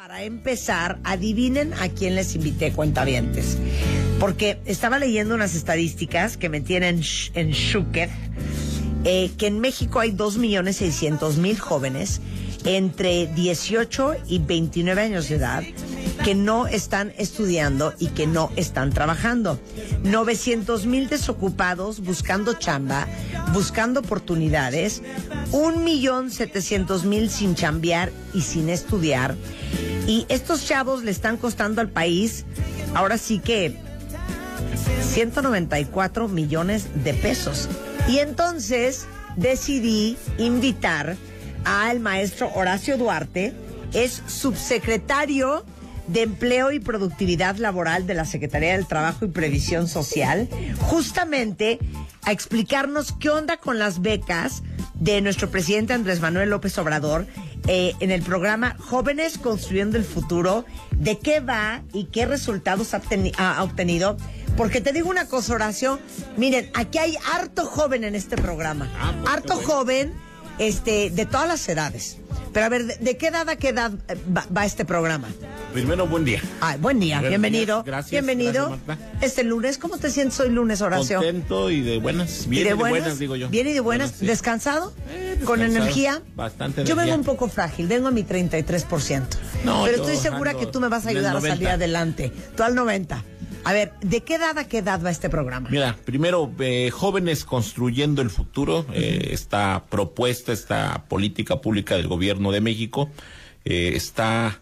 Para empezar, adivinen a quién les invité cuentavientes. Porque estaba leyendo unas estadísticas que me tienen en Shuket, eh, que en México hay millones 2.600.000 jóvenes entre 18 y 29 años de edad que no están estudiando y que no están trabajando. 900 mil desocupados buscando chamba, buscando oportunidades, 1.700.000 sin chambear y sin estudiar. Y estos chavos le están costando al país, ahora sí que 194 millones de pesos. Y entonces decidí invitar al maestro Horacio Duarte, es subsecretario de Empleo y Productividad Laboral de la Secretaría del Trabajo y Previsión Social, justamente a explicarnos qué onda con las becas de nuestro presidente Andrés Manuel López Obrador eh, en el programa Jóvenes Construyendo el Futuro, de qué va y qué resultados ha, obtenido. Porque te digo una cosa, Horacio, miren, aquí hay harto joven en este programa, ah, pues, harto joven este, de todas las edades. Pero a ver, ¿de, qué edad a qué edad eh, va, este programa? Primero, buen día. Ah, buen día, bienvenido. Gracias. Bienvenido. este lunes, ¿cómo te sientes hoy lunes, oración? Contento y de buenas. Bien y de, buenas, digo yo. Bien y de buenas. ¿Descansado? Eh, ¿Con energía? Bastante energía. Yo vengo un poco frágil, vengo a mi 33%. No, pero estoy segura que tú me vas a ayudar a salir adelante. Tú al 90%. A ver, ¿de qué edad a qué edad va este programa? Mira, primero, eh, jóvenes construyendo el futuro, eh, esta propuesta, esta política pública del gobierno de México, eh, está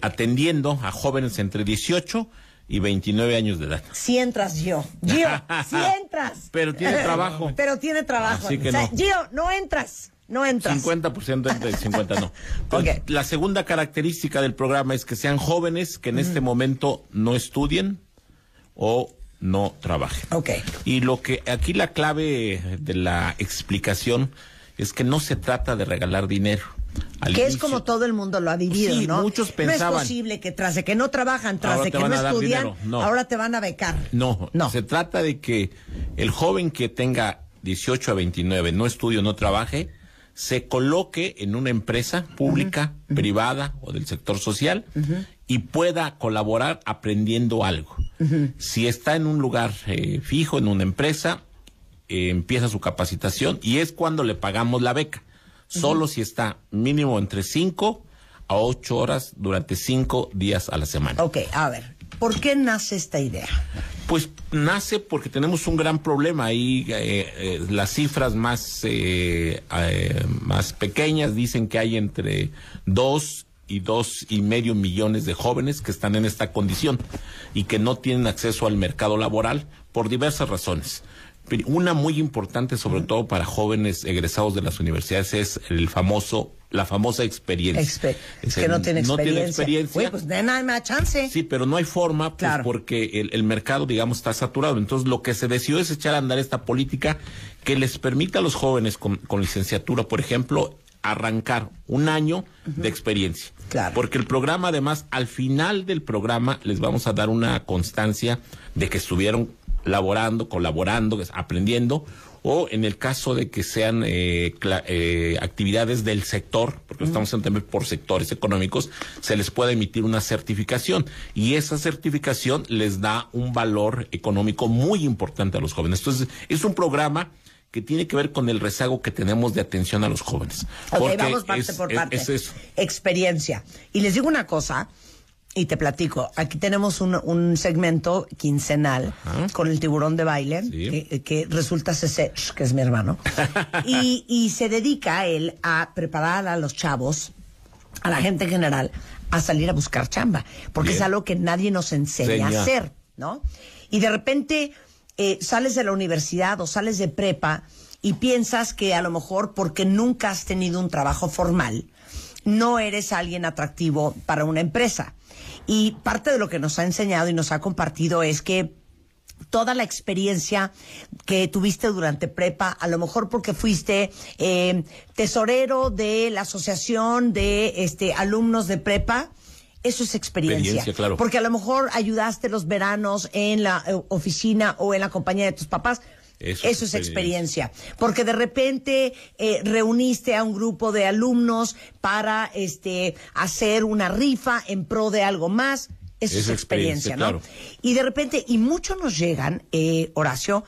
atendiendo a jóvenes entre 18 y 29 años de edad. Si entras, Gio. Gio, si entras. Pero tiene trabajo. Pero tiene trabajo. Gio, no entras. No entras. 50% entre 50 no. La segunda característica del programa es que sean jóvenes que en este mm. momento no estudien o no trabajen. Okay. Y lo que aquí la clave de la explicación es que no se trata de regalar dinero. que es como todo el mundo lo ha vivido, ¿no? Muchos pensaban. es posible que tras de que no trabajan, tras de que no estudian, ahora te van a becar. No, no. Se trata de que el joven que tenga 18 a 29 no estudie o no trabaje, se coloque en una empresa pública, privada o del sector social y pueda colaborar aprendiendo algo. Si está en un lugar eh, fijo, en una empresa, eh, empieza su capacitación y es cuando le pagamos la beca. Solo si está mínimo entre 5 a 8 horas durante cinco días a la semana. Ok, a ver, ¿Por qué nace esta idea? Pues nace porque tenemos un gran problema y eh, eh, las cifras más, eh, más pequeñas dicen que hay entre dos y dos y medio millones de jóvenes que están en esta condición y que no tienen acceso al mercado laboral por diversas razones. Una muy importante, sobre todo para jóvenes egresados de las universidades, es el famoso la famosa experiencia. que no tiene experiencia. No tiene experiencia. Pues, chance. Sí, pero no hay forma, pues, porque el, mercado, digamos, está saturado. Entonces, lo que se decidió es echar a andar esta política que les permita a los jóvenes con, licenciatura, por ejemplo, arrancar un año de experiencia. Claro. Porque el programa, además, al final del programa, les vamos a dar una constancia de que estuvieron laborando, colaborando, aprendiendo o en el caso de que sean eh, eh, actividades del sector, porque estamos en estamos por sectores económicos, se les puede emitir una certificación y esa certificación les da un valor económico muy importante a los jóvenes. Entonces, es un programa que tiene que ver con el rezago que tenemos de atención a los jóvenes. Ok, vamos parte por parte. Experiencia. Y les digo una cosa, y te platico, aquí tenemos un, segmento quincenal con el tiburón de baile, eh, que, resulta ese que es mi hermano, y, se dedica a él a preparar a los chavos, a la gente en general, a salir a buscar chamba, porque es algo que nadie nos enseña a hacer, ¿no? Y de repente eh, sales de la universidad o sales de prepa y piensas que a lo mejor porque nunca has tenido un trabajo formal, no eres alguien atractivo para una empresa. Y parte de lo que nos ha enseñado y nos ha compartido es que toda la experiencia que tuviste durante prepa, a lo mejor porque fuiste eh, tesorero de la asociación de este, alumnos de prepa, eso es experiencia. experiencia claro. Porque a lo mejor ayudaste los veranos en la eh, oficina o en la compañía de tus papás. Eso, es experiencia. Porque de repente eh, reuniste a un grupo de alumnos para este, hacer una rifa en pro de algo más. Eso es, experiencia, ¿no? Y de repente, y muchos nos llegan, eh, Horacio,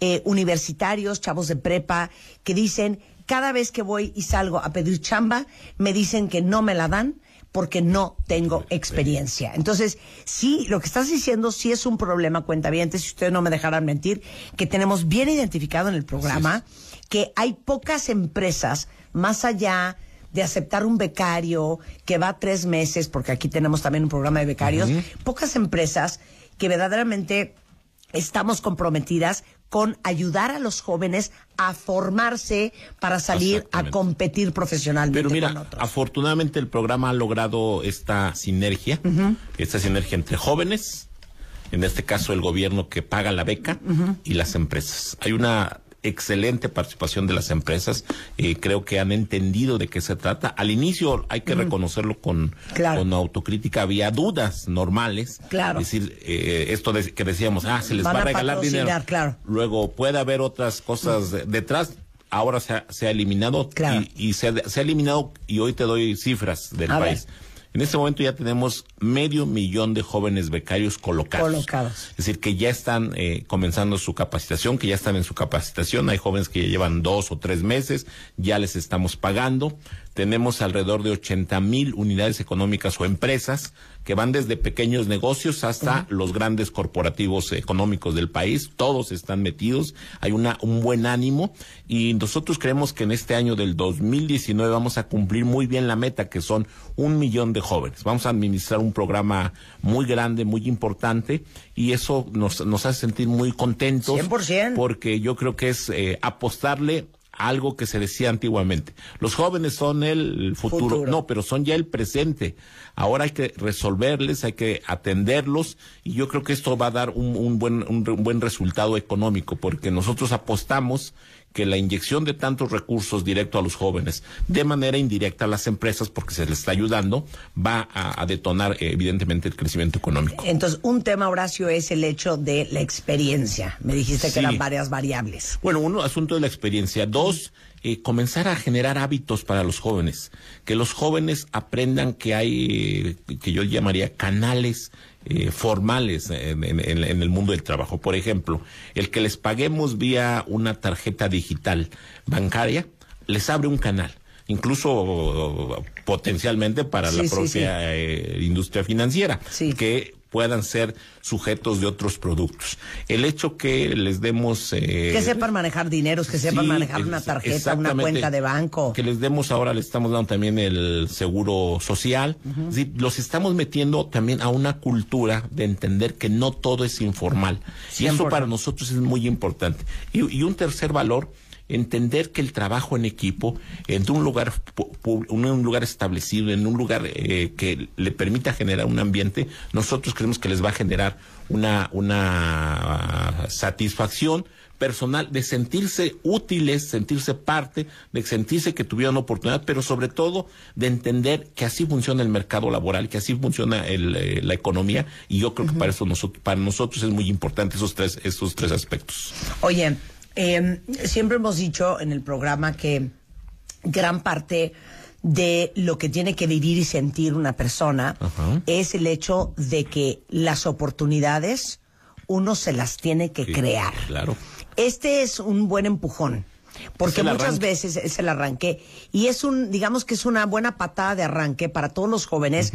eh, universitarios, chavos de prepa, que dicen, cada vez que voy y salgo a pedir chamba, me dicen que no me la dan porque no tengo experiencia. Entonces, sí, lo que estás diciendo sí es un problema, Cuenta antes si ustedes no me dejaran mentir, que tenemos bien identificado en el programa que hay pocas empresas más allá de aceptar un becario que va tres meses, porque aquí tenemos también un programa de becarios, pocas empresas que verdaderamente estamos comprometidas con ayudar a los jóvenes a formarse para salir a competir profesionalmente. Pero mira, afortunadamente el programa ha logrado esta sinergia, esta sinergia entre jóvenes, en este caso el gobierno que paga la beca y las empresas. Hay una excelente participación de las empresas. Eh, creo que han entendido de qué se trata. Al inicio hay que reconocerlo con, con autocrítica. Había dudas normales. Claro. Es decir, eh, esto que decíamos, ah, se les va a regalar dinero. Claro. Luego puede haber otras cosas detrás ahora se ha, se ha eliminado y, se, ha eliminado y hoy te doy cifras del país. En este momento ya tenemos medio millón de jóvenes becarios colocados. Es decir, que ya están eh, comenzando su capacitación, que ya están en su capacitación. Hay jóvenes que ya llevan dos o tres meses, ya les estamos pagando. Tenemos alrededor de 80 mil unidades económicas o empresas que van desde pequeños negocios hasta los grandes corporativos económicos del país. Todos están metidos, hay un buen ánimo y nosotros creemos que en este año del 2019 vamos a cumplir muy bien la meta, que son un millón de jóvenes. Vamos a administrar un programa muy grande, muy importante y eso nos, nos hace sentir muy contentos. 100%. Porque yo creo que es eh, apostarle algo que se decía antiguamente. Los jóvenes son el futuro. no, pero son ya el presente. Ahora hay que resolverles, hay que atenderlos y yo creo que esto va a dar un, buen, un buen resultado económico porque nosotros apostamos que la inyección de tantos recursos directos a los jóvenes, de manera indirecta a las empresas, porque se les está ayudando, va a, detonar eh, evidentemente el crecimiento económico. Entonces, un tema, Horacio, es el hecho de la experiencia. Me dijiste que eran varias variables. Bueno, uno, asunto de la experiencia. Dos, eh, comenzar a generar hábitos para los jóvenes, que los jóvenes aprendan que hay, eh, que yo llamaría canales eh, formales en, el mundo del trabajo. Por ejemplo, el que les paguemos vía una tarjeta digital bancaria les abre un canal incluso potencialmente para la propia industria financiera, que puedan ser sujetos de otros productos. El hecho que les demos... Eh, que sepan manejar dineros, que sepan manejar una tarjeta, una cuenta de banco. Que les demos ahora, le estamos dando también el seguro social. los estamos metiendo también a una cultura de entender que no todo es informal. Y eso para nosotros es muy importante. y un tercer valor entender que el trabajo en equipo, en un lugar, en un lugar establecido, en un lugar eh, que le permita generar un ambiente, nosotros creemos que les va a generar una, una ah, satisfacción personal de sentirse útiles, sentirse parte, de sentirse que tuvieron oportunidad, pero sobre todo de entender que así funciona el mercado laboral, que así funciona eh, la economía, y yo creo que para eso nosotros, para nosotros es muy importante esos tres, esos tres aspectos. Oye, Em, siempre hemos dicho en el programa que gran parte de lo que tiene que vivir y sentir una persona es el hecho de que las oportunidades uno se las tiene que crear. Claro. Este es un buen empujón. Porque muchas veces es el arranque y es un, digamos que es una buena patada de arranque para todos los jóvenes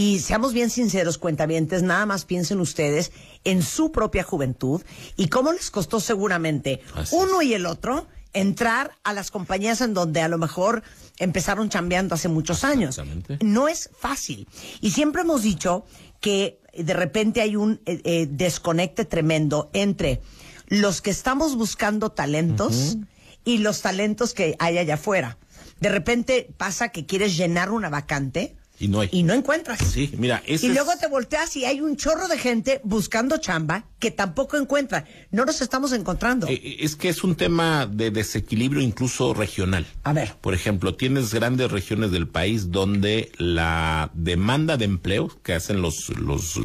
y seamos bien sinceros, cuentavientes, nada más piensen ustedes en su propia juventud y cómo les costó seguramente uno y el otro entrar a las compañías en donde a lo mejor empezaron chambeando hace muchos años. No es fácil. Y siempre hemos dicho que de repente hay un eh, eh, desconecte tremendo entre los que estamos buscando talentos y los talentos que hay allá afuera. De repente pasa que quieres llenar una vacante y no hay. Y no encuentras. Sí, mira, Y luego te volteas y hay un chorro de gente buscando chamba que tampoco encuentra. No nos estamos encontrando. Eh, eh, es que es un tema de desequilibrio incluso regional. A ver. Por ejemplo, tienes grandes regiones del país donde la demanda de empleo que hacen los,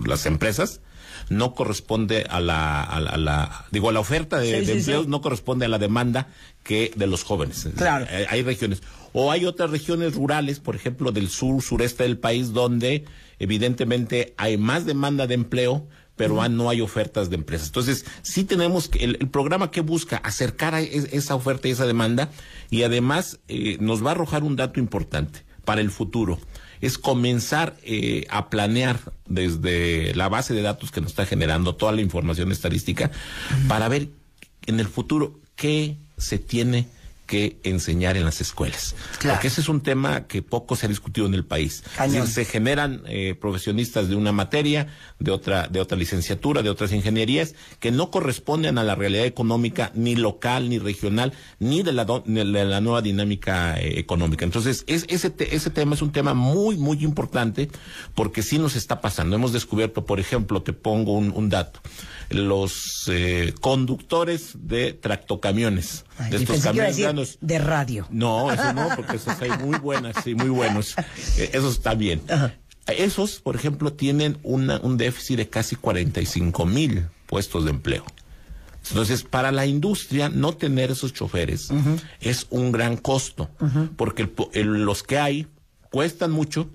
las empresas no corresponde a la, digo, a la oferta de, empleo, empleos no corresponde a la demanda que de los jóvenes. Eh, hay, regiones. O hay otras regiones rurales, por ejemplo, del sur, sureste del país, donde evidentemente hay más demanda de empleo, pero ah, no hay ofertas de empresas. Entonces, sí tenemos el, programa que busca acercar a esa oferta y esa demanda y además eh, nos va a arrojar un dato importante para el futuro es comenzar eh, a planear desde la base de datos que nos está generando toda la información estadística para ver en el futuro qué se tiene que enseñar en las escuelas. Porque ese es un tema que poco se ha discutido en el país. se generan eh, profesionistas de una materia, de otra, de otra licenciatura, de otras ingenierías, que no corresponden a la realidad económica ni local, ni regional, ni de la, de la nueva dinámica eh, económica. Entonces, es, ese, tema es un tema muy, muy importante porque sí nos está pasando. Hemos descubierto, por ejemplo, te pongo un, dato, los eh, conductores de tractocamiones, de estos camiones de radio. No, eso no, porque esas hay muy buenas y muy buenos. Eh, eso está bien. Esos, por ejemplo, tienen un déficit de casi 45 mil puestos de empleo. Entonces, para la industria, no tener esos choferes es un gran costo, porque los que hay cuestan mucho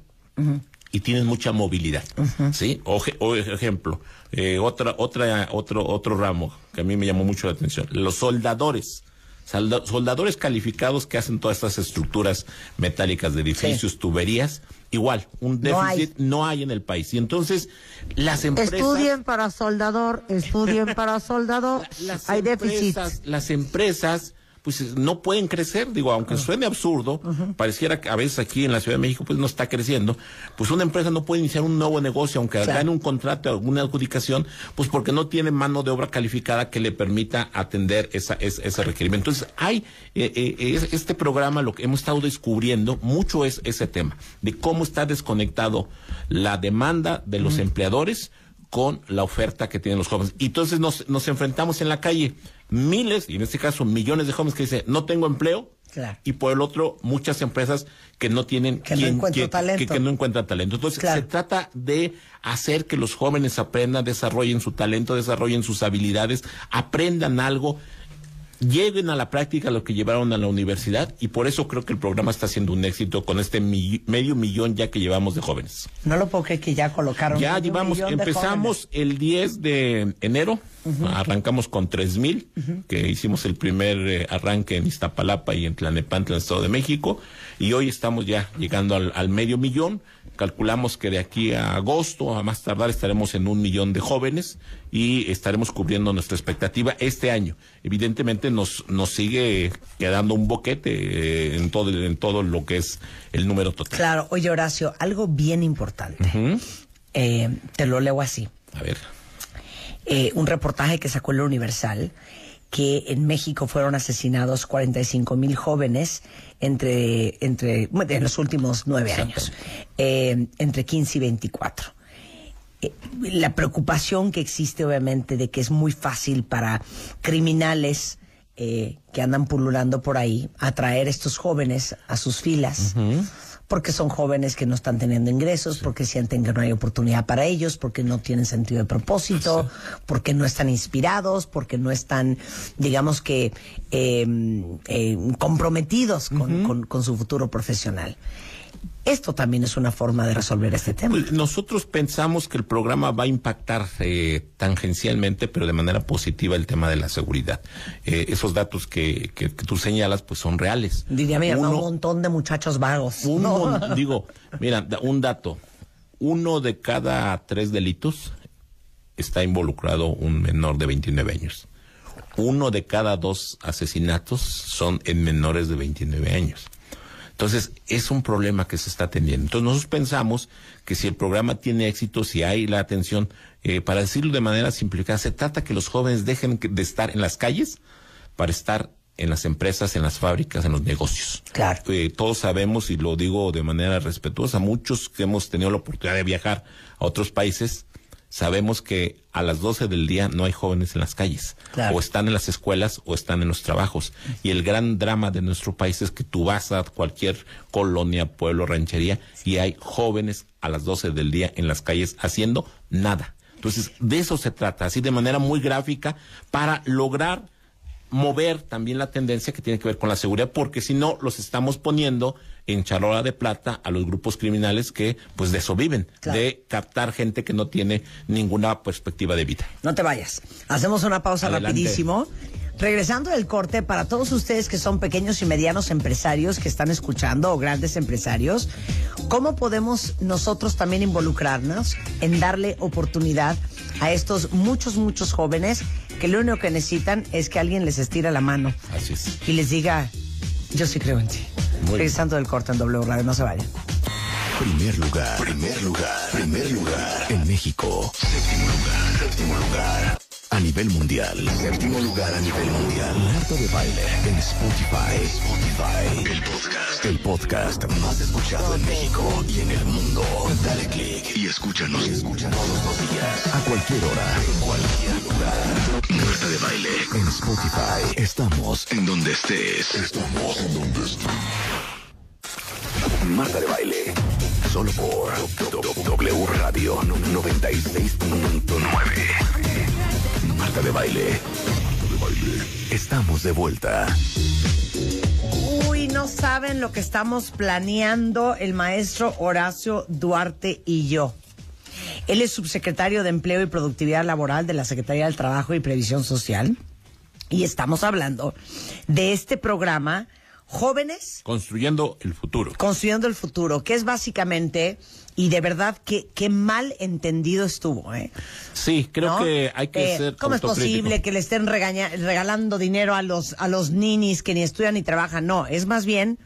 y tienen mucha movilidad. ¿sí? O, ejemplo, eh, otra, otra, otro, otro ramo que a mí me llamó mucho la atención, los soldadores soldadores calificados que hacen todas estas estructuras metálicas de edificios, tuberías, igual, un déficit no hay. en el país. Y entonces, las empresas... Estudien para soldador, estudien para soldador, hay déficit. Las empresas pues no pueden crecer, digo, aunque suene absurdo, pareciera que a veces aquí en la Ciudad de México pues no está creciendo, pues una empresa no puede iniciar un nuevo negocio, aunque claro. gane un contrato, alguna adjudicación, pues porque no tiene mano de obra calificada que le permita atender esa, ese requerimiento. Entonces, hay eh, eh, este programa, lo que hemos estado descubriendo mucho es ese tema, de cómo está desconectado la demanda de los empleadores con la oferta que tienen los jóvenes. Y entonces nos, nos enfrentamos en la calle miles, y en este caso millones de jóvenes que dicen, no tengo empleo, Y por el otro, muchas empresas que no tienen que, no, que, no, encuentran talento. Entonces, se trata de hacer que los jóvenes aprendan, desarrollen su talento, desarrollen sus habilidades, aprendan algo Lleguen a la práctica lo que llevaron a la universidad y por eso creo que el programa está siendo un éxito con este medio millón ya que llevamos de jóvenes. No lo puedo que ya colocaron. Ya llevamos, empezamos el 10 de enero, arrancamos con 3 mil, que hicimos el primer eh, arranque en Iztapalapa y en Tlanepantla, en el Estado de México, y hoy estamos ya llegando al medio millón Calculamos que de aquí a agosto, a más tardar, estaremos en un millón de jóvenes y estaremos cubriendo nuestra expectativa este año. Evidentemente nos, nos sigue quedando un boquete eh, en, todo, en todo lo que es el número total. Claro, oye Horacio, algo bien importante. Eh, te lo leo así. A ver. Eh, un reportaje que sacó el Universal que en México fueron asesinados 45 mil jóvenes entre, entre bueno, en los últimos nueve años, eh, entre 15 y 24 eh, la preocupación que existe obviamente de que es muy fácil para criminales eh, que andan pululando por ahí atraer a estos jóvenes a sus filas porque son jóvenes que no están teniendo ingresos, porque sienten que no hay oportunidad para ellos, porque no tienen sentido de propósito, porque no están inspirados, porque no están, digamos que, em, eh, comprometidos con, con su futuro profesional. Esto también es una forma de resolver este tema. Nosotros pensamos que el programa va a impactar eh, tangencialmente, pero de manera positiva, el tema de la seguridad. Eh, esos datos que, tú señalas, pues son reales. Diría, mira, un montón de muchachos vagos. Uno, digo, mira, un dato. Uno de cada tres delitos está involucrado un menor de 29 años. Uno de cada dos asesinatos son en menores de 29 años. Entonces, es un problema que se está atendiendo. Entonces, nosotros pensamos que si el programa tiene éxito, si hay la atención, eh, para decirlo de manera simplificada, se trata que los jóvenes dejen de estar en las calles para estar en las empresas, en las fábricas, en los negocios. Claro. Eh, todos sabemos, y lo digo de manera respetuosa, muchos que hemos tenido la oportunidad de viajar a otros países, sabemos que a las 12 del día no hay jóvenes en las calles. O están en las escuelas o están en los trabajos. Y el gran drama de nuestro país es que tú vas a cualquier colonia, pueblo, ranchería y hay jóvenes a las 12 del día en las calles haciendo nada. Entonces, de eso se trata, así de manera muy gráfica, para lograr mover también la tendencia que tiene que ver con la seguridad, porque si no, los estamos poniendo en charola de plata a los grupos criminales que pues de eso viven, de captar gente que no tiene ninguna perspectiva de vida. No te vayas. Hacemos una pausa rapidísimo. Regresando del corte, para todos ustedes que son pequeños y medianos empresarios que están escuchando o grandes empresarios, ¿cómo podemos nosotros también involucrarnos en darle oportunidad a estos muchos, muchos jóvenes que lo único que necesitan es que alguien les estira la mano y les diga, yo sí creo en ti. Regresando del corte en W no se vayan. Primer lugar, primer lugar, primer lugar en México. Séptimo lugar, séptimo lugar a nivel mundial. Séptimo lugar a nivel mundial. Marta de Baile en Spotify. Spotify. El podcast. El podcast más escuchado en México y en el mundo. Dale click y escúchanos. Y escúchanos todos los días. A cualquier hora. En cualquier lugar. Marta de Baile en Spotify. Estamos en donde estés. Estamos en donde estés. Marta de Baile solo por W Radio 96.9. Marta de Baile. Estamos de vuelta. Uy, no saben lo que estamos planeando el maestro Horacio Duarte y yo. Él es subsecretario de Empleo y Productividad Laboral de la Secretaría del Trabajo y Previsión Social. Y estamos hablando de este programa Jóvenes. Construyendo el futuro. Construyendo el futuro, que es básicamente y de verdad que qué mal entendido estuvo, ¿eh? Sí, creo que hay que eh, ser ¿Cómo es posible que le estén regalando dinero a los a los ninis que ni estudian ni trabajan? No, es más bien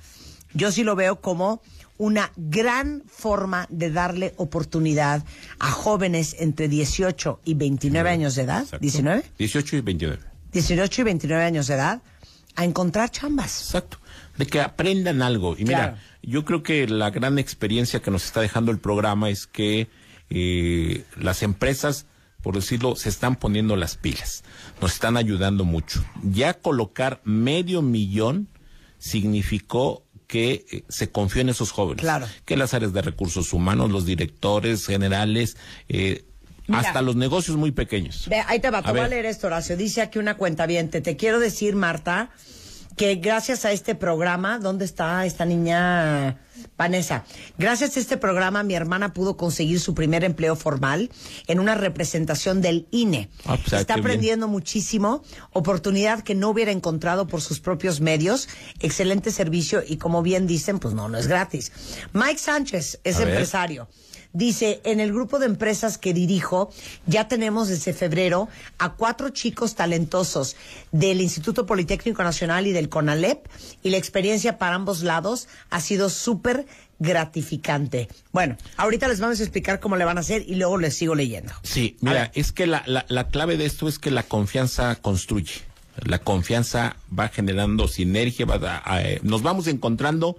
yo sí lo veo como una gran forma de darle oportunidad a jóvenes entre 18 y 29 años de edad, 19? 18 y 29. 18 y 29 años de edad a encontrar chambas. Exacto de que aprendan algo. Y mira, yo creo que la gran experiencia que nos está dejando el programa es que eh, las empresas, por decirlo, se están poniendo las pilas, nos están ayudando mucho. Ya colocar medio millón significó que eh, se confió en esos jóvenes. Claro. Que las áreas de recursos humanos, los directores generales, eh, hasta los negocios muy pequeños. ahí te va, a voy a leer esto, Horacio. Dice aquí una cuenta bien. Te quiero decir, Marta, que gracias a este programa, ¿dónde está esta niña Vanessa? Gracias a este programa mi hermana pudo conseguir su primer empleo formal en una representación del INE. Ah, pues, ah, está aprendiendo muchísimo, oportunidad que no hubiera encontrado por sus propios medios, excelente servicio y como bien dicen, pues no, no es gratis. Mike Sánchez es empresario. Dice, en el grupo de empresas que dirijo, ya tenemos desde febrero a cuatro chicos talentosos del Instituto Politécnico Nacional y del CONALEP, y la experiencia para ambos lados ha sido súper gratificante. Bueno, ahorita les vamos a explicar cómo le van a hacer y luego les sigo leyendo. Sí, mira, es que la, clave de esto es que la confianza construye. La confianza va generando sinergia, eh, nos vamos encontrando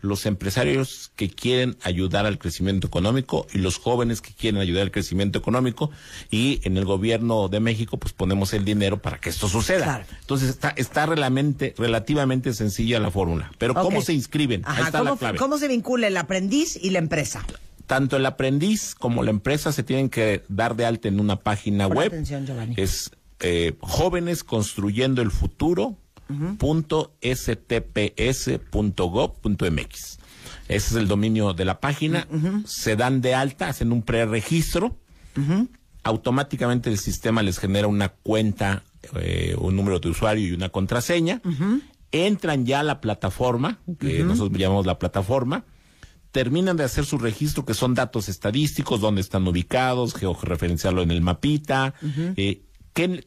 los empresarios que quieren ayudar al crecimiento económico y los jóvenes que quieren ayudar al crecimiento económico y en el gobierno de México pues ponemos el dinero para que esto suceda. Entonces está, está relativamente sencilla la fórmula. Pero ¿cómo se inscriben? Ahí está ¿cómo, la clave. ¿Cómo se vincula el aprendiz y la empresa? tanto el aprendiz como la empresa se tienen que dar de alta en una página web. es eh, jóvenes construyendo el futuro .stps.gov.mx Ese es el dominio de la página. Se dan de alta, hacen un preregistro. Automáticamente el sistema les genera una cuenta, eh, un número de usuario y una contraseña. Entran ya a la plataforma, que nosotros llamamos la plataforma terminan de hacer su registro, que son datos estadísticos, dónde están ubicados, georreferenciarlo en el mapita,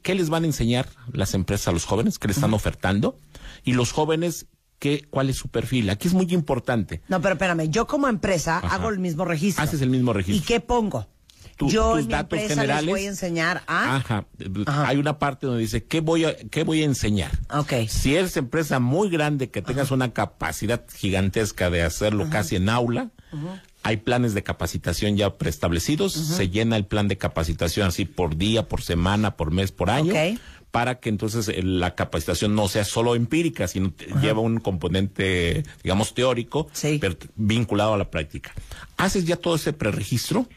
¿Qué, les van a enseñar las empresas a los jóvenes? que le están ofertando? Y los jóvenes, qué, ¿cuál es su perfil? Aquí es muy importante. No, pero espérame, yo como empresa hago el mismo registro. Haces el mismo registro. ¿Y qué pongo? yo tus en empresa Les voy a enseñar a. Hay una parte donde dice qué voy a qué voy a enseñar. Okay. Si eres empresa muy grande que tengas una capacidad gigantesca de hacerlo casi en aula, hay planes de capacitación ya preestablecidos, se llena el plan de capacitación así por día, por semana, por mes, por año, para que entonces eh, la capacitación no sea solo empírica, sino lleva un componente, digamos, teórico, vinculado a la práctica. Haces ya todo ese preregistro,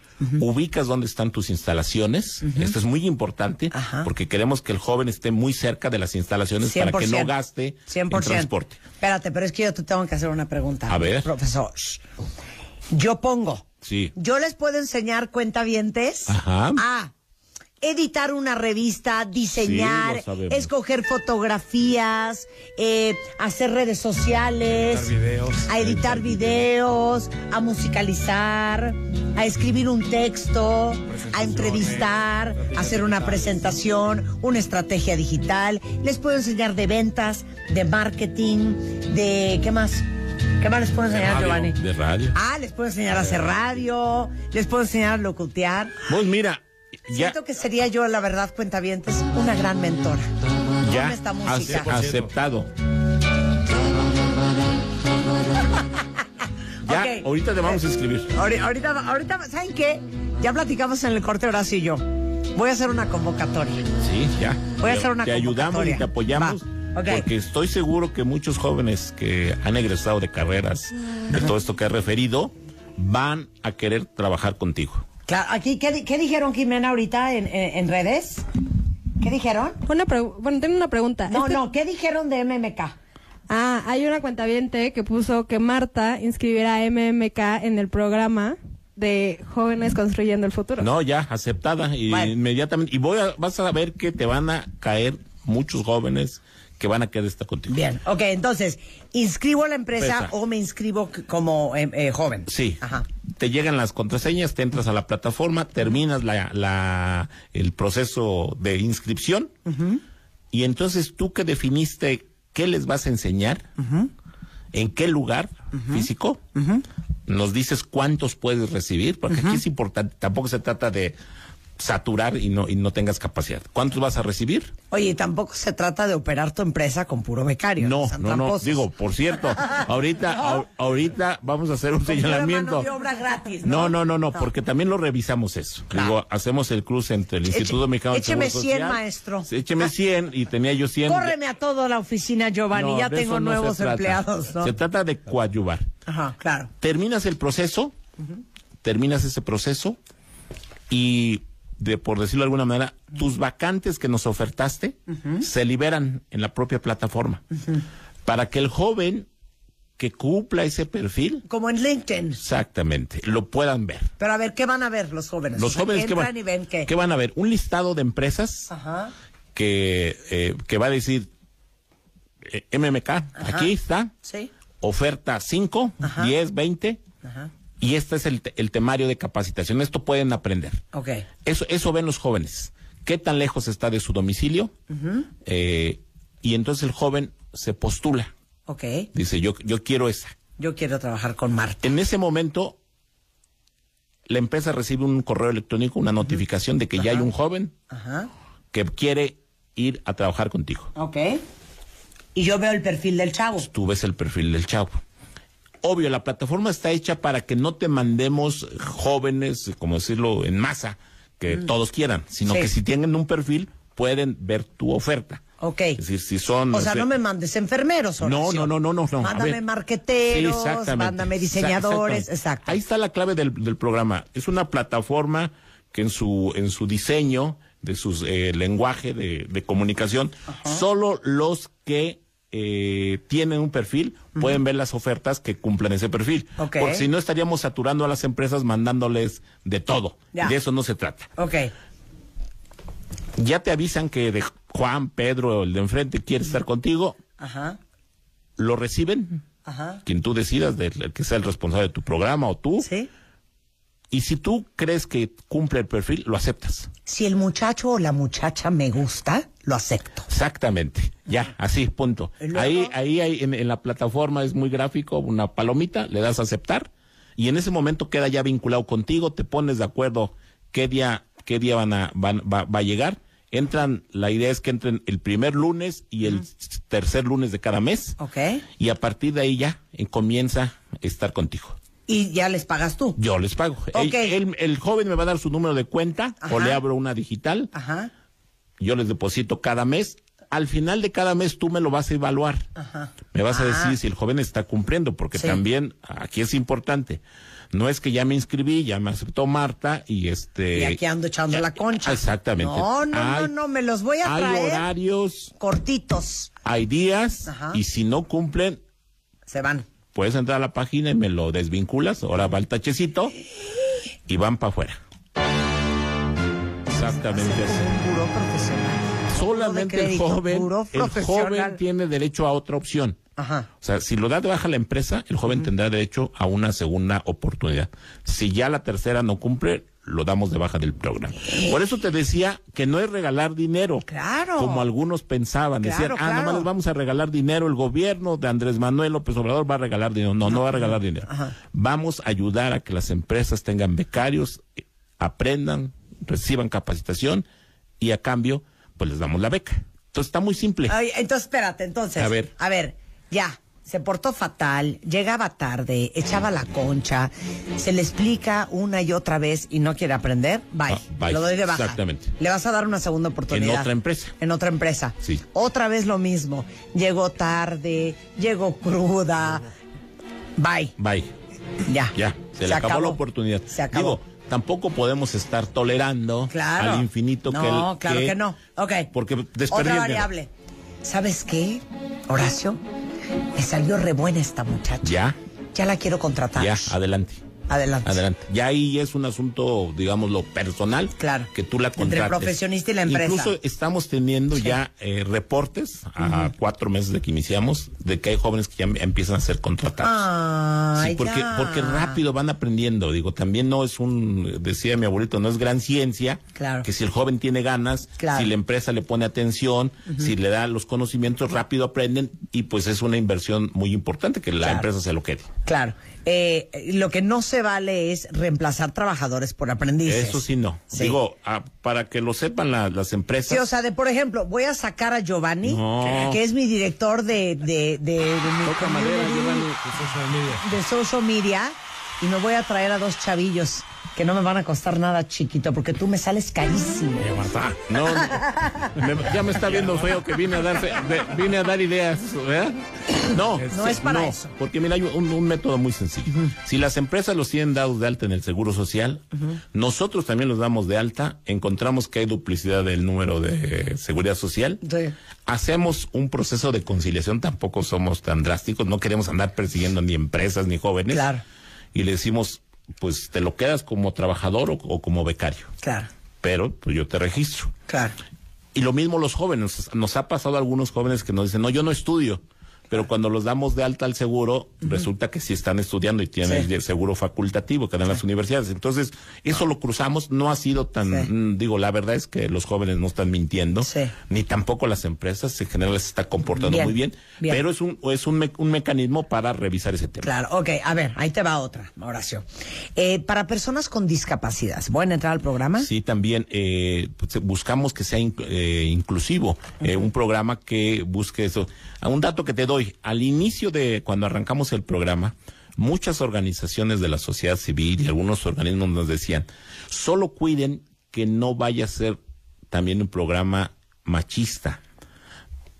ubicas dónde están tus instalaciones. Esto es muy importante porque queremos que el joven esté muy cerca de las instalaciones para que no gaste transporte. Espérate, pero es que yo te tengo que hacer una pregunta. A ver. Profesor. Yo pongo. Sí. Yo les puedo enseñar cuentavientes a editar una revista, diseñar, escoger fotografías, eh, hacer redes sociales, a editar, videos, a musicalizar, a escribir un texto, a entrevistar, hacer una presentación, una estrategia digital. Les puedo enseñar de ventas, de marketing, de qué más ¿Qué más les puedo enseñar, Giovanni? De radio. Ah, les puedo enseñar a hacer radio, les puedo enseñar a locutear. Vos, mira, ya. Siento que sería yo, la verdad, cuentavientes, una gran mentora. Ya. aceptado. ya, ahorita te vamos a escribir. Eh, ahorita, ahorita, ¿saben qué? Ya platicamos en el corte Horacio y yo. Voy a hacer una convocatoria. Sí, ya. Voy a hacer una te convocatoria. Te ayudamos y te apoyamos. Porque estoy seguro que muchos jóvenes que han egresado de carreras, de todo esto que has referido, van a querer trabajar contigo. Claro, aquí, ¿qué, qué dijeron, Jimena, ahorita en, redes? ¿Qué dijeron? bueno, tengo una pregunta. No, este no, ¿qué dijeron de MMK? Ah, hay una cuenta cuentaviente que puso que Marta inscribiera a MMK en el programa de jóvenes construyendo el futuro. No, ya, aceptada y inmediatamente. Y voy vas a ver que te van a caer muchos jóvenes que van a quedar esta contigo. Bien, ok, entonces, ¿inscribo a la empresa pues, ah. o me inscribo como em, eh, joven? Sí. Ajá. Te llegan las contraseñas, te entras a la plataforma, terminas la, el proceso de inscripción y entonces tú que definiste qué les vas a enseñar, en qué lugar físico, nos dices cuántos puedes recibir, porque aquí es importante, tampoco se trata de saturar y no, y no tengas capacidad. ¿Cuántos vas a recibir? Oye, tampoco se trata de operar tu empresa con puro becario. No, no, no. Digo, por cierto, ahorita, ahorita vamos a hacer un señalamiento. gratis, ¿no? ¿no? No, no, porque también lo revisamos eso. Digo, hacemos el cruce entre el Instituto Mexicano Écheme el Écheme 100, maestro. Écheme 100 y tenía yo 100. Córreme a toda la oficina, Giovanni, ya tengo nuevos empleados. Se trata de coadyuvar. Ajá, claro. Terminas el proceso, terminas ese proceso y de, por decirlo de alguna manera, tus vacantes que nos ofertaste se liberan en la propia plataforma. Para que el joven que cumpla ese perfil. Como en LinkedIn. Exactamente, lo puedan ver. Pero a ver, ¿qué van a ver los jóvenes? Los jóvenes qué? van a ver? Un listado de empresas Que, eh, que va a decir eh, MMK, aquí está. Oferta 5, 10, 20 y este es el, temario de capacitación. Esto pueden aprender. Okay. Eso, eso ven los jóvenes. ¿Qué tan lejos está de su domicilio? Eh, y entonces el joven se postula. Okay. Dice, yo, yo quiero esa. Yo quiero trabajar con Marta. En ese momento, la empresa recibe un correo electrónico, una notificación de que ya hay un joven que quiere ir a trabajar contigo. Ok. Y yo veo el perfil del chavo. Tú ves el perfil del chavo. Obvio, la plataforma está hecha para que no te mandemos jóvenes, como decirlo, en masa, que mm. todos quieran, sino que si tienen un perfil pueden ver tu oferta. Ok. si son. O sea, este, no me mandes enfermeros. No, no, no, no, no, no. Mándame marqueteros, mándame diseñadores, exacto. Ahí está la clave del, programa. Es una plataforma que en su, en su diseño, de su eh, lenguaje de, comunicación, solo los que eh, tienen un perfil, pueden ver las ofertas que cumplen ese perfil. Porque si no estaríamos saturando a las empresas mandándoles de todo. de eso no se trata. Okay. Ya te avisan que de Juan, Pedro, el de enfrente quiere estar contigo. Ajá. Lo reciben. Ajá. Quien tú decidas, el que sea el responsable de tu programa o tú. Sí y si tú crees que cumple el perfil, lo aceptas. Si el muchacho o la muchacha me gusta, lo acepto. Exactamente. Ya, así, punto. Ahí, ahí en, la plataforma es muy gráfico, una palomita, le das a aceptar y en ese momento queda ya vinculado contigo, te pones de acuerdo qué día, qué día van a, va, a llegar. Entran, la idea es que entren el primer lunes y el tercer lunes de cada mes. Ok. Y a partir de ahí ya eh, comienza a estar contigo. Y ya les pagas tú. Yo les pago. el joven me va a dar su número de cuenta o le abro una digital. Ajá. Yo les deposito cada mes. Al final de cada mes tú me lo vas a evaluar. Ajá. Me vas a decir ah. si el joven está cumpliendo, porque también aquí es importante. No es que ya me inscribí, ya me aceptó Marta y este. Y aquí ando echando la concha. Exactamente. No, no, no, no, me los voy a traer. Hay horarios. Cortitos. Hay días. Y si no cumplen. Se van puedes entrar a la página y me lo desvinculas, ahora va el tachecito y van para afuera. Exactamente así. Solamente el joven, el joven tiene derecho a otra opción. Ajá. O sea, si lo da de baja la empresa, el joven tendrá derecho a una segunda oportunidad. Si ya la tercera no cumple, lo damos de baja del programa. Por eso te decía que no es regalar dinero. Claro. Como algunos pensaban. decían, ah, nomás nos vamos a regalar dinero. El gobierno de Andrés Manuel López Obrador va a regalar dinero. No, no, va a regalar dinero. Vamos a ayudar a que las empresas tengan becarios, eh, aprendan, reciban capacitación y a cambio, pues les damos la beca. Entonces está muy simple. entonces espérate, entonces. A ver. A ver, ya se portó fatal, llegaba tarde, echaba la concha, se le explica una y otra vez y no quiere aprender, ah, bye. Lo doy de baja. Exactamente. Le vas a dar una segunda oportunidad. En otra empresa. En otra empresa. Sí. Otra vez lo mismo. Llegó tarde, llegó cruda. Bye. Bye. Ya. Ya. Se, le acabó. la oportunidad. Se acabó. Digo, tampoco podemos estar tolerando al infinito que No, claro que, no. Ok. Porque Otra variable. ¿Sabes qué, Horacio? Me salió rebuena esta muchacha. ¿Ya? Ya la quiero contratar. Ya, adelante. Adelante. Adelante. Ya ahí es un asunto, digamos, lo personal. Claro. Que tú la contrates. Entre el profesionista y la empresa. Incluso estamos teniendo ya eh, reportes a cuatro meses de que iniciamos de que hay jóvenes que ya em-, empiezan a ser contratados. Ah, sí, porque, porque rápido van aprendiendo. Digo, también no es un, decía mi abuelito, no es gran ciencia. Claro. Que si el joven tiene ganas, si la empresa le pone atención, si le da los conocimientos, rápido aprenden y pues es una inversión muy importante que la empresa se lo quede. Claro. Eh, lo que no se vale es reemplazar trabajadores por aprendices. Eso sí, no. Digo, ah, para que lo sepan las empresas. Sí, o sea, de por ejemplo, voy a sacar a Giovanni, que es mi director de. de, de, media. media, y me voy a traer a dos chavillos que no me van a costar nada chiquito, porque tú me sales carísimo. ya me está viendo feo que vine a dar, ideas, No, no es este, para eso. Porque mira, hay un, método muy sencillo. Si las empresas los tienen dados de alta en el Seguro Social, nosotros también los damos de alta, encontramos que hay duplicidad del número de Seguridad Social, hacemos un proceso de conciliación, tampoco somos tan drásticos, no queremos andar persiguiendo ni empresas ni jóvenes. y le decimos, pues te lo quedas como trabajador o, como becario. Claro. Pero pues, yo te registro. Claro. Y lo mismo los jóvenes, nos ha pasado algunos jóvenes que nos dicen, no, yo no estudio pero cuando los damos de alta al seguro, resulta que sí están estudiando y tienen el seguro facultativo que dan las universidades. Entonces, eso lo cruzamos, no ha sido tan, mm, digo, la verdad es que los jóvenes no están mintiendo, ni tampoco las empresas en general se está comportando muy bien, pero es un es un, un, mecanismo para revisar ese tema. Claro, ok, a ver, ahí te va otra, Horacio. Eh, para personas con discapacidad, ¿pueden entrar al programa? Sí, también eh, pues, buscamos que sea eh, inclusivo, eh, un programa que busque eso. Un dato que te doy, al inicio de cuando arrancamos el programa, muchas organizaciones de la sociedad civil y algunos organismos nos decían, solo cuiden que no vaya a ser también un programa machista.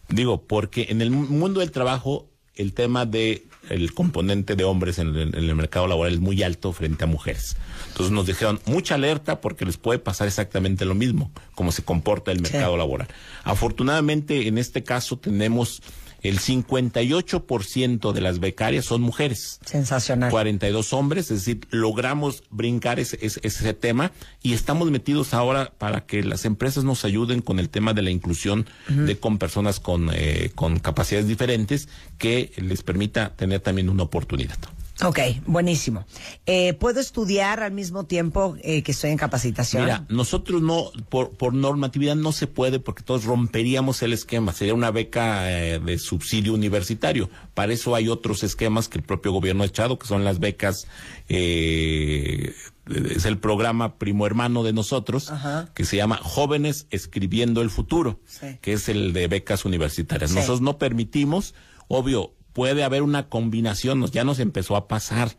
Digo, porque en el mundo del trabajo el tema de el componente de hombres en el, mercado laboral es muy alto frente a mujeres. Entonces nos dijeron mucha alerta porque les puede pasar exactamente lo mismo, como se comporta el mercado laboral. Afortunadamente, en este caso tenemos el 58% de las becarias son mujeres. Sensacional. 42 hombres, es decir, logramos brincar ese, ese, tema y estamos metidos ahora para que las empresas nos ayuden con el tema de la inclusión de con personas con, eh, con capacidades diferentes que les permita tener también una oportunidad. Ok, buenísimo. Eh, ¿Puedo estudiar al mismo tiempo eh, que estoy en capacitación? Mira, nosotros no, por, normatividad no se puede porque todos romperíamos el esquema. Sería una beca eh, de subsidio universitario. Para eso hay otros esquemas que el propio gobierno ha echado, que son las becas es el programa primo hermano de nosotros, que se llama Jóvenes Escribiendo el Futuro, que es el de becas universitarias. Nosotros no permitimos, obvio, puede haber una combinación, ya nos empezó a pasar,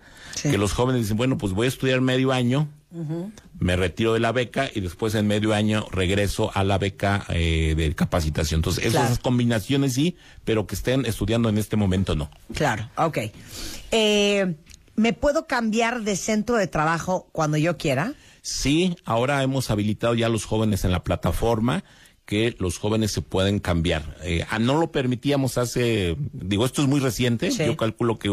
que los jóvenes dicen, bueno, pues voy a estudiar medio año, me retiro de la beca y después en medio año regreso a la beca eh, de capacitación. Entonces, esas combinaciones sí, pero que estén estudiando en este momento no. Claro, ok. Eh, ¿Me puedo cambiar de centro de trabajo cuando yo quiera? Sí, ahora hemos habilitado ya a los jóvenes en la plataforma que los jóvenes se pueden cambiar. Eh, ah, no lo permitíamos hace, digo, esto es muy reciente, yo calculo que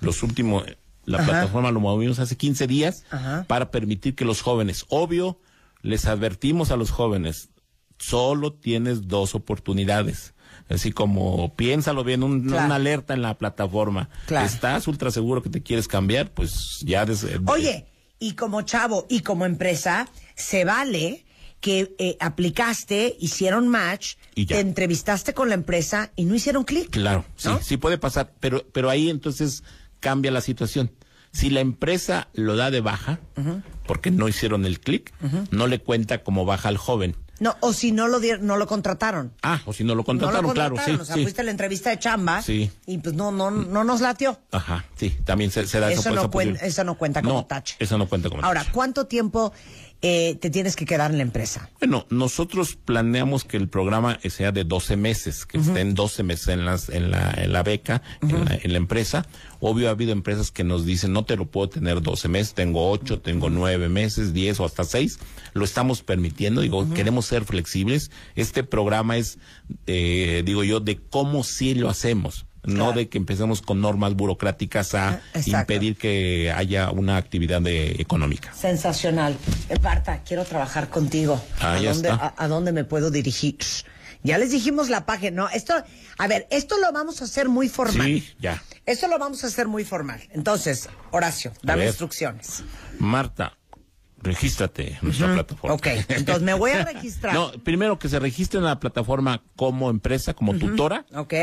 los últimos, la plataforma lo movimos hace 15 días para permitir que los jóvenes, obvio, les advertimos a los jóvenes, solo tienes dos oportunidades. Así como piénsalo bien, una alerta en la plataforma. ¿Estás ultra seguro que te quieres cambiar? Pues ya desde... Eh, Oye, y como chavo y como empresa, se vale que eh, aplicaste, hicieron match, te entrevistaste con la empresa y no hicieron clic. Claro, sí, sí puede pasar, pero, pero ahí entonces cambia la situación. Si la empresa lo da de baja, porque no hicieron el clic, no le cuenta como baja al joven. No, o si no lo no lo contrataron. Ah, o si no lo contrataron, claro, sí. O sea, fuiste a la entrevista de chamba y pues no, no, no nos latió. Ajá, sí, también se, da eso. Eso no, eso no cuenta como no, touch. Eso no cuenta como Ahora, ¿cuánto tiempo eh, te tienes que quedar en la empresa. Bueno, nosotros planeamos que el programa sea de 12 meses, que estén 12 meses en, las, en, la, en la beca, en, la, empresa. Obvio, ha habido empresas que nos dicen, no te lo puedo tener 12 meses, tengo 8, tengo 9 meses, 10 o hasta 6. Lo estamos permitiendo, digo, queremos ser flexibles. Este programa es, eh, digo yo, de cómo sí lo hacemos no de que empecemos con normas burocráticas a ah, impedir que haya una actividad económica. Sensacional. Eh, Marta, quiero trabajar contigo. Ah, ¿A, dónde, A, dónde me puedo dirigir? Ya les dijimos la página, ¿no? Esto, a ver, esto lo vamos a hacer muy formal. Sí, ya. Esto lo vamos a hacer muy formal. Entonces, Horacio, dame instrucciones. Marta, regístrate en nuestra plataforma. Ok, entonces me voy a registrar. no, primero que se registre en la plataforma como empresa, como tutora. Ok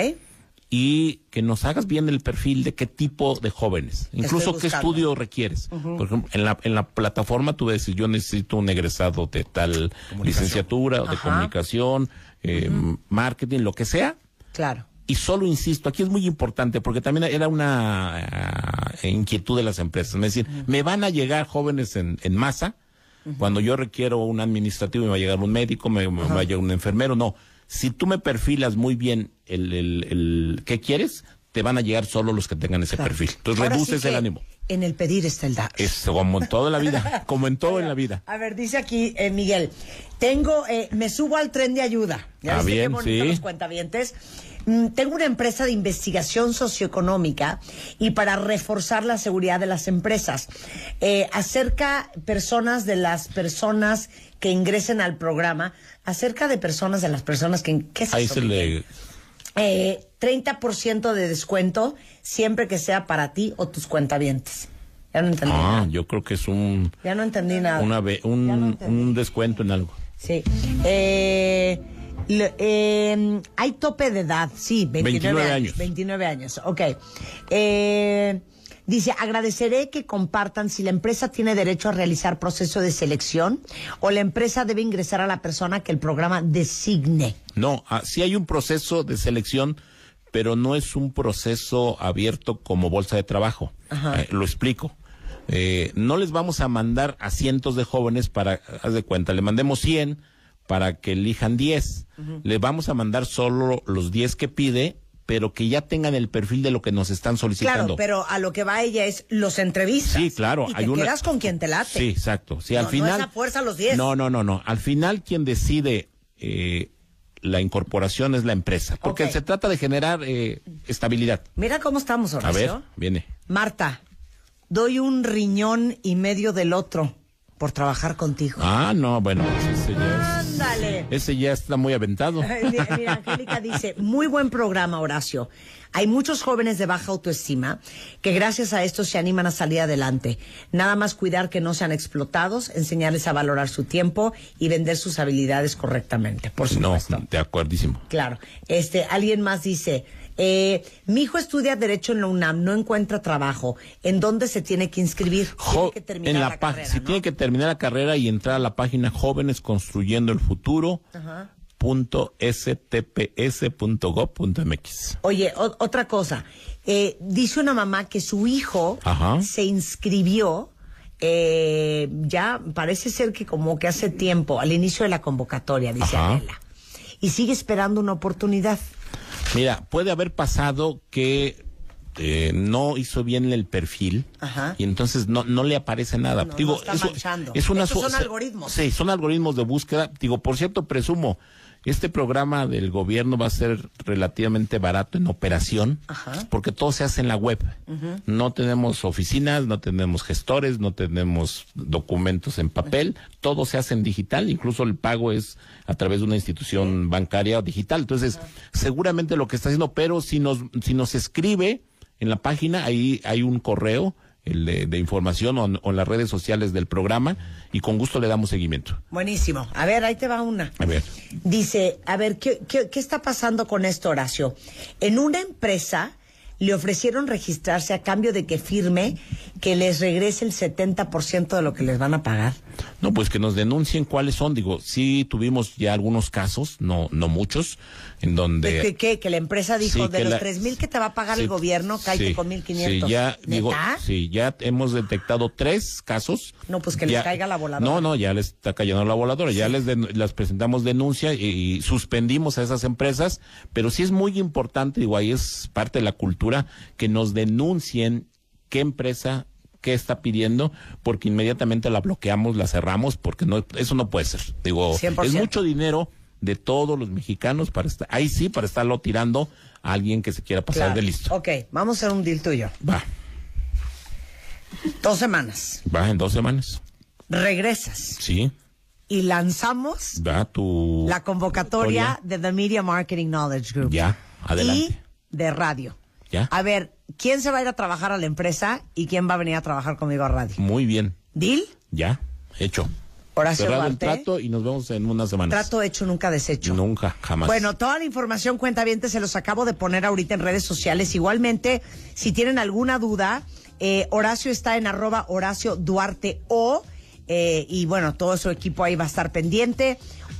y que nos hagas bien el perfil de qué tipo de jóvenes, incluso qué estudio requieres. Por ejemplo, en la, en la plataforma tú decís, yo necesito un egresado de tal licenciatura, de comunicación, eh, marketing, lo que sea. Claro. Y solo insisto, aquí es muy importante porque también era una eh, inquietud de las empresas. me decir, me van a llegar jóvenes en, masa. Cuando yo requiero un administrativo, me va a llegar un médico, me va a llegar un enfermero. No, si tú me perfilas muy bien el, el, qué quieres, te van a llegar solo los que tengan ese perfil. Entonces reduces el ánimo. En el pedir está el dar. Es como en toda la vida, como en todo en la vida. A ver, dice aquí eh, Miguel, tengo, eh, me subo al tren de ayuda. ah, bien, qué sí. los cuentavientes. Mm, tengo una empresa de investigación socioeconómica y para reforzar la seguridad de las empresas. Eh, acerca personas de las personas que ingresen al programa, acerca de personas de las personas que... ¿qué es Ahí se le... 30% eh, de descuento siempre que sea para ti o tus cuentavientes. Ya no entendí. Ah, yo creo que es un. Ya no entendí nada. un, un descuento en algo. Sí. Eh. Eh, hay tope de edad, sí, 29, años, 29 años, ok. Eh, dice, agradeceré que compartan si la empresa tiene derecho a realizar proceso de selección o la empresa debe ingresar a la persona que el programa designe. No, ah, sí hay un proceso de selección, pero no es un proceso abierto como bolsa de trabajo. Eh, lo explico. Eh, no les vamos a mandar a cientos de jóvenes para, haz de cuenta, le mandemos 100 para que elijan 10. Le vamos a mandar solo los 10 que pide pero que ya tengan el perfil de lo que nos están solicitando. Claro, pero a lo que va ella es los entrevistas. Sí, claro. Y con quien te late. Sí, exacto. si no, al final. No fuerza los 10. No, no, no, no. Al final quien decide eh, la incorporación es la empresa, porque se trata de generar eh, estabilidad. Mira cómo estamos, ahora A ver, viene. Marta, doy un riñón y medio del otro por trabajar contigo. Ah, no, bueno, pues sí, señor. Ese ya está muy aventado. Mira, Angélica dice, muy buen programa, Horacio. Hay muchos jóvenes de baja autoestima que gracias a esto se animan a salir adelante. Nada más cuidar que no sean explotados, enseñarles a valorar su tiempo y vender sus habilidades correctamente, por supuesto. No, de acuerdísimo. Claro. Este, alguien más dice, eh, mi hijo estudia Derecho en la UNAM, no encuentra trabajo, ¿en dónde se tiene que inscribir? en la, Si tiene que terminar la carrera y entrar a la página Jóvenes Construyendo el Futuro. Punto stps.gov.mx. Oye, otra cosa. Eh, dice una mamá que su hijo se inscribió eh, ya parece ser que como que hace tiempo, al inicio de la convocatoria, dice Anela, y sigue esperando una oportunidad. Mira, puede haber pasado que eh, no hizo bien el perfil y entonces no, le aparece nada. digo, eso, son algoritmos. Sí, son algoritmos de búsqueda. Digo, por cierto, presumo, este programa del gobierno va a ser relativamente barato en operación, porque todo se hace en la web. No tenemos oficinas, no tenemos gestores, no tenemos documentos en papel, todo se hace en digital, incluso el pago es a través de una institución bancaria o digital. Entonces, seguramente lo que está haciendo, pero si nos, si nos escribe en la página, ahí hay un correo el de, información o, en las redes sociales del programa y con gusto le damos seguimiento. Buenísimo. A ver, ahí te va una. A ver. Dice, a ver, ¿qué, qué, está pasando con esto, Horacio? En una empresa le ofrecieron registrarse a cambio de que firme que les regrese el 70% de lo que les van a pagar. No, pues que nos denuncien cuáles son. Digo, sí tuvimos ya algunos casos, no, no muchos, en donde... ¿Qué? que la empresa dijo, de los tres que te va a pagar el gobierno, cae con 1.500. Sí, ya, digo, sí, ya hemos detectado tres casos. No, pues que les caiga la voladora. No, no, ya les está cayendo la voladora, ya les las presentamos denuncia y, suspendimos a esas empresas, pero sí es muy importante, digo, ahí es parte de la cultura, que nos denuncien qué empresa qué está pidiendo, porque inmediatamente la bloqueamos, la cerramos, porque no, eso no puede ser. Digo, es mucho dinero de todos los mexicanos para estar, ahí sí, para estarlo tirando a alguien que se quiera pasar de listo. Ok, vamos a hacer un deal tuyo. Va. Dos semanas. Va, en dos semanas. Regresas. Sí. Y lanzamos tu... la convocatoria de The Media Marketing Knowledge Group. Ya, adelante. Y de radio. Ya. A ver, ¿quién se va a ir a trabajar a la empresa y quién va a venir a trabajar conmigo a radio? Muy bien. ¿Deal? Ya, hecho. Horacio Cerrado Duarte. trato y nos vemos en unas semanas. Trato hecho, nunca deshecho. Nunca, jamás. Bueno, toda la información cuenta bien, se los acabo de poner ahorita en redes sociales. Igualmente, si tienen alguna duda, eh, Horacio está en arroba Horacio Duarte O. Eh, y bueno, todo su equipo ahí va a estar pendiente.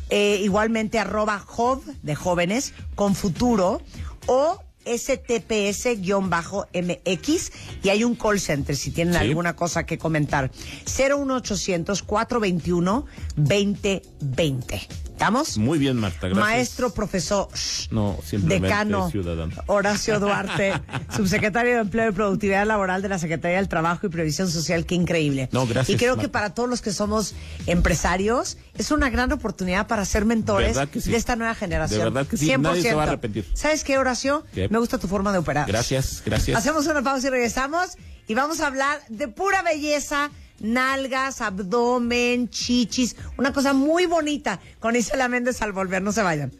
Eh, igualmente arroba Job de jóvenes con futuro o STPS-MX y hay un call center si tienen alguna cosa que comentar. 01800 421 2020. ¿Estamos? Muy bien, Marta, gracias. Maestro, profesor, decano, Horacio Duarte, subsecretario de Empleo y Productividad Laboral de la Secretaría del Trabajo y Previsión Social, qué increíble. No, gracias. Y creo que para todos los que somos empresarios, es una gran oportunidad para ser mentores de esta nueva generación. De verdad que sí, 100%. nadie se va a arrepentir. ¿Sabes qué, Horacio? Me gusta tu forma de operar. Gracias, gracias. Hacemos una pausa y regresamos y vamos a hablar de pura belleza, nalgas, abdomen, chichis, una cosa muy bonita con Isela Méndez al volver, no se vayan.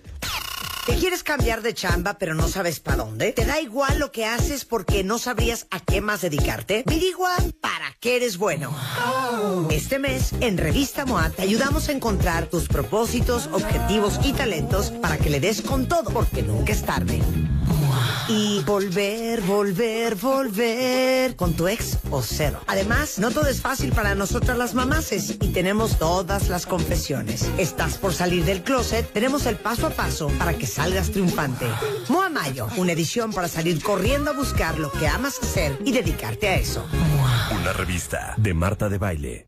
¿Te quieres cambiar de chamba pero no sabes para dónde? ¿Te da igual lo que haces porque no sabrías a qué más dedicarte? igual para qué eres bueno. Este mes, en Revista MOA, te ayudamos a encontrar tus propósitos, objetivos y talentos para que le des con todo porque nunca es tarde y volver, volver, volver con tu ex o cero. Además, no todo es fácil para nosotras las mamases y tenemos todas las confesiones. Estás por salir del closet, tenemos el paso a paso para que salgas triunfante. Moa Mayo, una edición para salir corriendo a buscar lo que amas hacer y dedicarte a eso. Una revista de Marta de Baile.